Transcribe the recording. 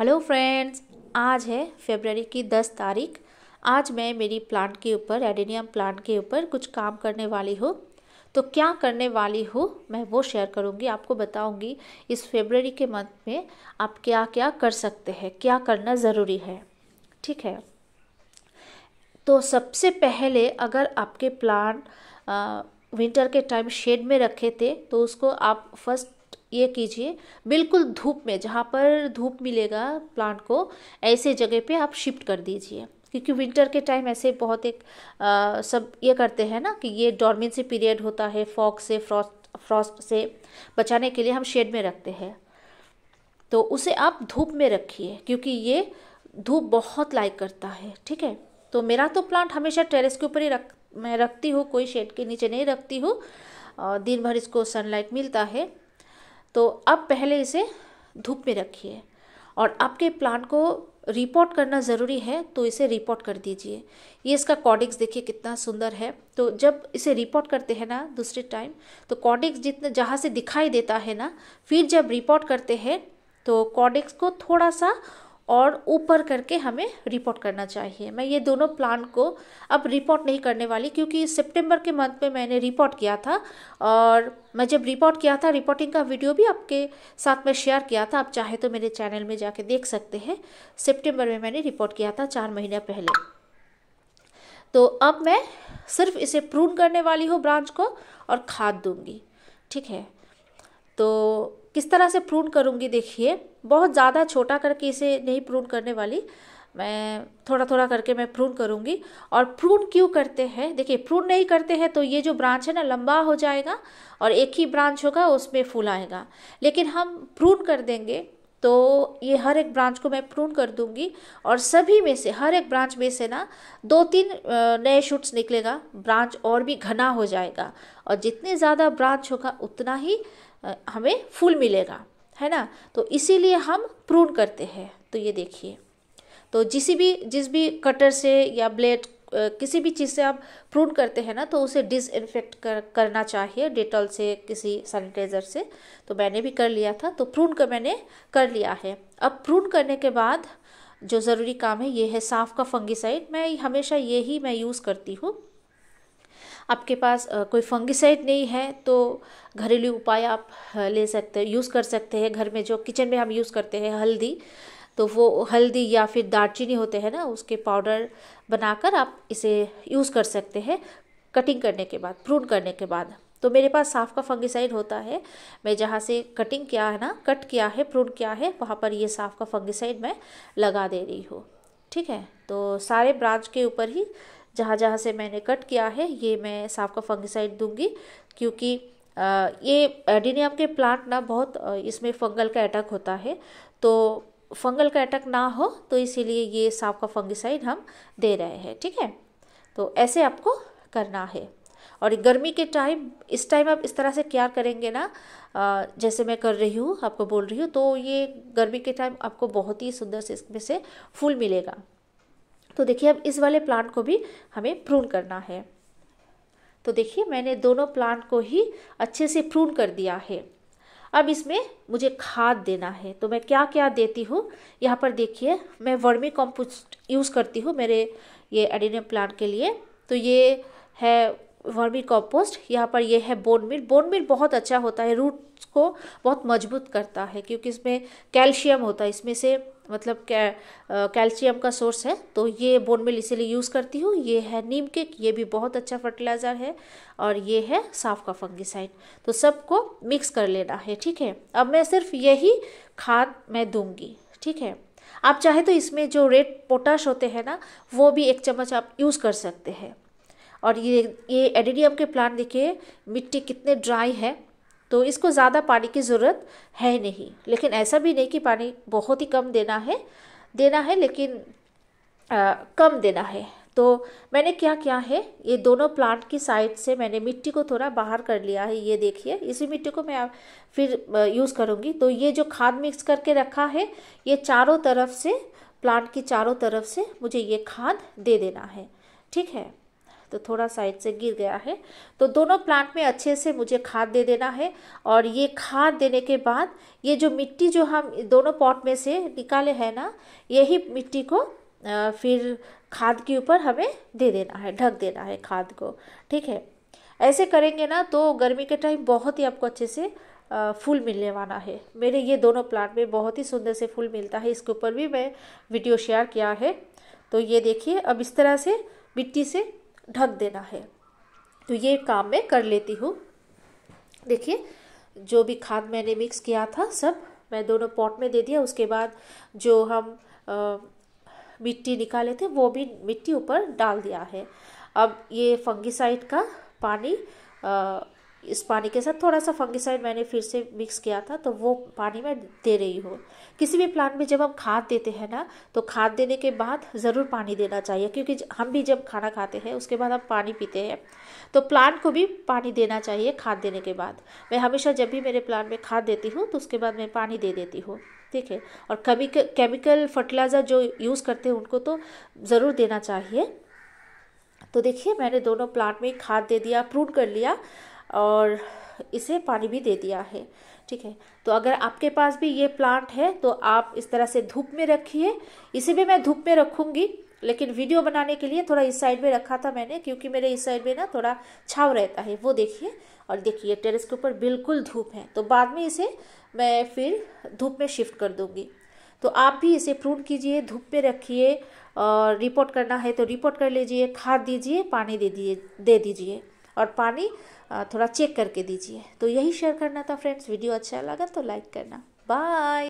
hello friends आज है February की दस तारीख आज मैं मेरी प्लांट के ऊपर एडेनियम प्लांट के ऊपर कुछ काम करने वाली हूँ तो क्या करने वाली हूँ मैं वो शेयर करूँगी आपको बताऊँगी इस फेबररी के मंथ में आप क्या क्या कर सकते हैं क्या करना ज़रूरी है ठीक है तो सबसे पहले अगर आपके प्लांट विंटर के टाइम शेड में रखे थे तो उसको आप फर्स्ट ये कीजिए बिल्कुल धूप में जहाँ पर धूप मिलेगा प्लांट को ऐसे जगह पे आप शिफ्ट कर दीजिए क्योंकि विंटर के टाइम ऐसे बहुत एक आ, सब ये करते हैं ना कि ये डॉर्मेंसी पीरियड होता है फॉग से फ्रॉस्ट फ्रॉस्ट से बचाने के लिए हम शेड में रखते हैं तो उसे आप धूप में रखिए क्योंकि ये धूप बहुत लाइक करता है ठीक है तो मेरा तो प्लांट हमेशा टेरेस के ऊपर ही रख मैं रखती हूँ कोई शेड के नीचे नहीं रखती हूँ दिन भर इसको सनलाइट मिलता है तो अब पहले इसे धूप में रखिए और आपके प्लांट को रिपोर्ट करना ज़रूरी है तो इसे रिपोर्ट कर दीजिए ये इसका कॉडिक्स देखिए कितना सुंदर है तो जब इसे रिपोर्ट करते हैं ना दूसरे टाइम तो कॉडिक्स जितना जहाँ से दिखाई देता है ना फिर जब रिपोर्ट करते हैं तो कॉडिक्स को थोड़ा सा और ऊपर करके हमें रिपोर्ट करना चाहिए मैं ये दोनों प्लान को अब रिपोर्ट नहीं करने वाली क्योंकि सितंबर के मंथ में मैंने रिपोर्ट किया था और मैं जब रिपोर्ट किया था रिपोर्टिंग का वीडियो भी आपके साथ में शेयर किया था आप चाहे तो मेरे चैनल में जाके देख सकते हैं सितंबर में मैंने रिपोर्ट किया था चार महीने पहले तो अब मैं सिर्फ इसे प्रून करने वाली हूँ ब्रांच को और खाद दूंगी ठीक है तो किस तरह से प्रून करूँगी देखिए बहुत ज़्यादा छोटा करके इसे नहीं प्रून करने वाली मैं थोड़ा थोड़ा करके मैं प्रून करूँगी और प्रून क्यों करते हैं देखिए प्रून नहीं करते हैं तो ये जो ब्रांच है ना लंबा हो जाएगा और एक ही ब्रांच होगा उसमें फूल आएगा लेकिन हम प्रून कर देंगे तो ये हर एक ब्रांच को मैं प्रून कर दूंगी और सभी में से हर एक ब्रांच में से ना दो तीन नए शूट्स निकलेगा ब्रांच और भी घना हो जाएगा और जितने ज़्यादा ब्रांच होगा उतना ही हमें फूल मिलेगा है ना तो इसीलिए हम प्रून करते हैं तो ये देखिए तो जिस भी जिस भी कटर से या ब्लेड किसी भी चीज़ से आप प्रून करते हैं ना तो उसे डिसइनफेक्ट कर करना चाहिए डेटॉल से किसी सैनिटाइज़र से तो मैंने भी कर लिया था तो प्रून का मैंने कर लिया है अब प्रून करने के बाद जो ज़रूरी काम है ये है साफ़ का फंगिसाइड मैं हमेशा ये ही मैं यूज़ करती हूँ आपके पास कोई फंगिसाइड नहीं है तो घरेलू उपाय आप ले सकते यूज़ कर सकते हैं घर में जो किचन में हम यूज़ करते हैं हल्दी तो वो हल्दी या फिर दालचीनी होते हैं ना उसके पाउडर बनाकर आप इसे यूज़ कर सकते हैं कटिंग करने के बाद प्रून करने के बाद तो मेरे पास साफ का फंगिसाइड होता है मैं जहाँ से कटिंग किया है ना कट किया है प्रून किया है वहाँ पर ये साफ का फंगिसाइड मैं लगा दे रही हूँ ठीक है तो सारे ब्रांच के ऊपर ही जहाँ जहाँ से मैंने कट किया है ये मैं साफ का फंगिसाइड दूंगी क्योंकि ये एडिनियम के प्लांट ना बहुत इसमें फंगल का अटैक होता है तो फंगल का अटैक ना हो तो इसीलिए ये सांप का फंगिसाइड हम दे रहे हैं ठीक है तो ऐसे आपको करना है और गर्मी के टाइम इस टाइम आप इस तरह से क्या करेंगे ना जैसे मैं कर रही हूँ आपको बोल रही हूँ तो ये गर्मी के टाइम आपको बहुत ही सुंदर से इसमें से फूल मिलेगा तो देखिए अब इस वाले प्लांट को भी हमें प्रून करना है तो देखिए मैंने दोनों प्लांट को ही अच्छे से प्रून कर दिया है अब इसमें मुझे खाद देना है तो मैं क्या क्या देती हूँ यहाँ पर देखिए मैं वर्मी कॉम्पोस्ट यूज़ करती हूँ मेरे ये एडिनियम प्लांट के लिए तो ये है वर्मी कॉम्पोस्ट यहाँ पर ये है बोन मिल बोन मिल बहुत अच्छा होता है रूट्स को बहुत मजबूत करता है क्योंकि इसमें कैल्शियम होता है इसमें से मतलब कैल्शियम का सोर्स है तो ये बोन मिल इसीलिए यूज़ करती हूँ ये है नीम केक ये भी बहुत अच्छा फर्टिलाइज़र है और ये है साफ का फंगिसाइड तो सबको मिक्स कर लेना है ठीक है अब मैं सिर्फ यही खाद मैं दूंगी ठीक है आप चाहे तो इसमें जो रेड पोटाश होते हैं ना वो भी एक चम्मच आप यूज़ कर सकते हैं और ये ये एडिडियम के प्लांट देखिए मिट्टी कितने ड्राई है तो इसको ज़्यादा पानी की ज़रूरत है नहीं लेकिन ऐसा भी नहीं कि पानी बहुत ही कम देना है देना है लेकिन आ, कम देना है तो मैंने क्या किया है ये दोनों प्लांट की साइड से मैंने मिट्टी को थोड़ा बाहर कर लिया है ये देखिए इसी मिट्टी को मैं फिर यूज़ करूँगी तो ये जो खाद मिक्स करके रखा है ये चारों तरफ से प्लांट की चारों तरफ से मुझे ये खाद दे देना है ठीक है तो थोड़ा साइड से गिर गया है तो दोनों प्लांट में अच्छे से मुझे खाद दे देना है और ये खाद देने के बाद ये जो मिट्टी जो हम दोनों पॉट में से निकाले हैं ना यही मिट्टी को फिर खाद के ऊपर हमें दे देना है ढक देना है खाद को ठीक है ऐसे करेंगे ना तो गर्मी के टाइम बहुत ही आपको अच्छे से फूल मिलने वाला है मेरे ये दोनों प्लांट में बहुत ही सुंदर से फूल मिलता है इसके ऊपर भी मैं वीडियो शेयर किया है तो ये देखिए अब इस तरह से मिट्टी से ढक देना है तो ये काम मैं कर लेती हूँ देखिए जो भी खाद मैंने मिक्स किया था सब मैं दोनों पॉट में दे दिया उसके बाद जो हम आ, मिट्टी निकाले थे वो भी मिट्टी ऊपर डाल दिया है अब ये फंगिसाइड का पानी आ, इस पानी के साथ थोड़ा सा फंगिसाइड मैंने फिर से मिक्स किया था तो वो पानी मैं दे रही हूँ किसी भी प्लांट में जब हम खाद देते हैं ना तो खाद देने के बाद ज़रूर पानी देना चाहिए क्योंकि हम भी जब खाना खाते हैं उसके बाद हम पानी पीते हैं तो प्लांट को भी पानी देना चाहिए खाद देने के बाद मैं हमेशा जब भी मेरे प्लांट में खाद देती हूँ तो उसके बाद मैं पानी दे देती हूँ ठीक है और कभी केमिकल फर्टिलाइज़र जो यूज़ करते हैं उनको तो ज़रूर देना चाहिए तो देखिए मैंने दोनों प्लांट में खाद दे दिया प्रूट कर लिया और इसे पानी भी दे दिया है ठीक है तो अगर आपके पास भी ये प्लांट है तो आप इस तरह से धूप में रखिए इसे भी मैं धूप में रखूँगी लेकिन वीडियो बनाने के लिए थोड़ा इस साइड में रखा था मैंने क्योंकि मेरे इस साइड में ना थोड़ा छाव रहता है वो देखिए और देखिए टेरेस के ऊपर बिल्कुल धूप है तो बाद में इसे मैं फिर धूप में शिफ्ट कर दूँगी तो आप भी इसे प्रून कीजिए धूप में रखिए और रिपोर्ट करना है तो रिपोर्ट कर लीजिए खाद दीजिए पानी दे दीजिए दे दीजिए और पानी थोड़ा चेक करके दीजिए तो यही शेयर करना था फ्रेंड्स वीडियो अच्छा लगा तो लाइक करना बाय